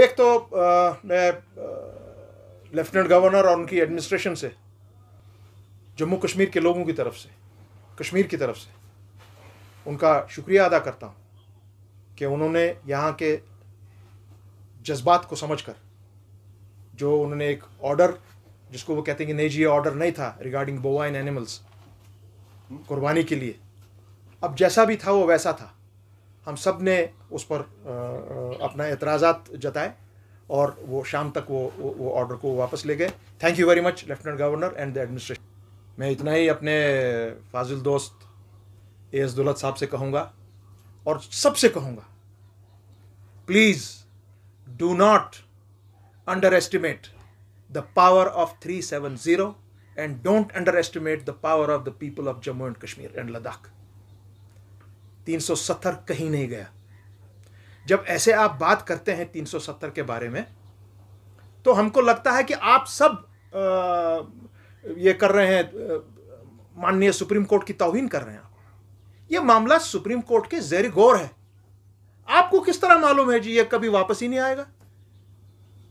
एक तो आ, मैं लेफ्टिनेंट गवर्नर और उनकी एडमिनिस्ट्रेशन से जम्मू कश्मीर के लोगों की तरफ से कश्मीर की तरफ से उनका शुक्रिया अदा करता हूँ कि उन्होंने यहाँ के जज्बात को समझ कर जो उन्होंने एक ऑर्डर जिसको वो कहते हैं कि नहीं जी ये ऑर्डर नहीं था रिगार्डिंग बोवाइन एनिमल्स कुर्बानी के लिए अब जैसा भी था वो वैसा था हम सब ने उस पर अपना एतराज़ात जताए और वो शाम तक वो वो ऑर्डर को वापस ले गए thank you very much lieutenant governor and the administration मैं इतना ही अपने फाजिल दोस्त ए एस दौलत साहब से कहूँगा और सबसे कहूँगा please do not underestimate the power of three seven zero and don't underestimate the power of the people of Jammu and Kashmir and Ladakh 370 कहीं नहीं गया जब ऐसे आप बात करते हैं 370 के बारे में तो हमको लगता है कि आप सब आ, ये कर रहे हैं माननीय सुप्रीम कोर्ट की तोहिन कर रहे हैं आप ये मामला सुप्रीम कोर्ट के जेर गौर है आपको किस तरह मालूम है जी ये कभी वापस ही नहीं आएगा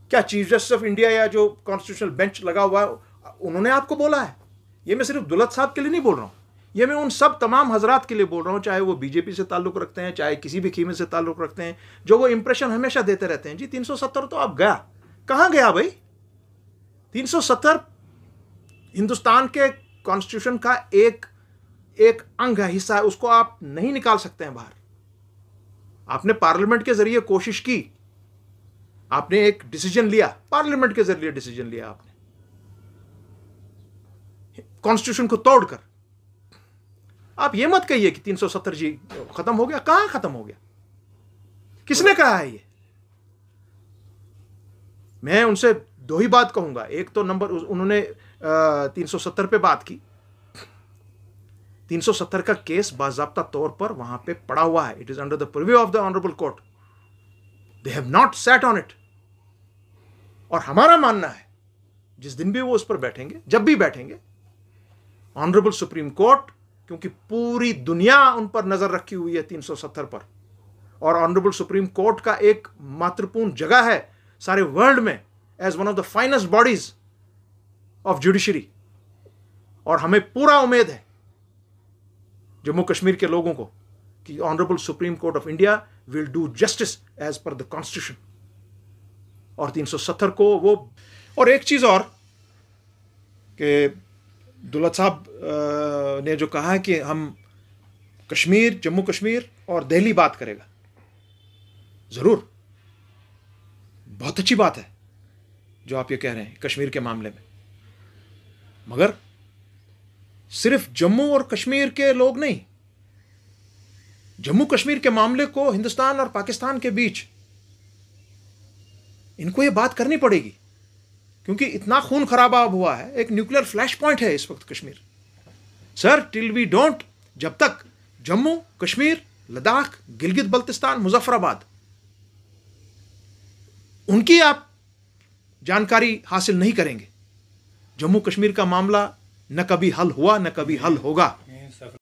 क्या चीफ जस्टिस ऑफ इंडिया या जो कॉन्स्टिट्यूशनल बेंच लगा हुआ है उन्होंने आपको बोला है ये मैं सिर्फ दुलत साहब के लिए नहीं बोल रहा हूँ ये मैं उन सब तमाम हजरात के लिए बोल रहा हूँ चाहे वो बीजेपी से ताल्लुक़ रखते हैं चाहे किसी भी खीमे से ताल्लुक़ रखते हैं जो वो इंप्रेशन हमेशा देते रहते हैं जी 370 तो आप गया कहाँ गया भाई 370 हिंदुस्तान के कॉन्स्टिट्यूशन का एक एक अंग है हिस्सा है उसको आप नहीं निकाल सकते हैं बाहर आपने पार्लियामेंट के जरिए कोशिश की आपने एक डिसीजन लिया पार्लियामेंट के जरिए डिसीजन लिया आपने कॉन्स्टिट्यूशन को तोड़कर आप ये मत कहिए कि 370 जी खत्म हो गया कहां खत्म हो गया किसने कहा है ये मैं उनसे दो ही बात कहूंगा एक तो नंबर उन्होंने तीन सौ सत्तर पे बात की 370 का केस बाजाबता तौर पर वहां पे पड़ा हुआ है it is under the preview of the honourable court they have not set on it और हमारा मानना है जिस दिन भी वो उस पर बैठेंगे जब भी बैठेंगे ऑनरेबल सुप्रीम कोर्ट क्योंकि पूरी दुनिया उन पर नज़र रखी हुई है 370 पर और ऑनरेबल सुप्रीम कोर्ट का एक महत्वपूर्ण जगह है सारे वर्ल्ड में as one of the finest bodies of judiciary और हमें पूरा उम्मीद है जम्मू कश्मीर के लोगों को कि honourable supreme court of India will do justice as per the constitution और 370 को वो और एक चीज़ और कि दुलत साहब ने जो कहा कि हम कश्मीर जम्मू कश्मीर और दिल्ली बात करेगा ज़रूर बहुत अच्छी बात है जो आप ये कह रहे हैं कश्मीर के मामले में मगर सिर्फ जम्मू और कश्मीर के लोग नहीं जम्मू कश्मीर के मामले को हिंदुस्तान और पाकिस्तान के बीच इनको ये बात करनी पड़ेगी क्योंकि इतना खून खराबा अब हुआ है एक न्यूक्लियर फ्लैश पॉइंट है इस वक्त Kashmir sir till we don't जब तक जम्मू कश्मीर लद्दाख गिलगित बल्तिस्तान मुजफ्फराबाद उनकी आप जानकारी हासिल नहीं करेंगे जम्मू कश्मीर का मामला न कभी हल हुआ न कभी हल होगा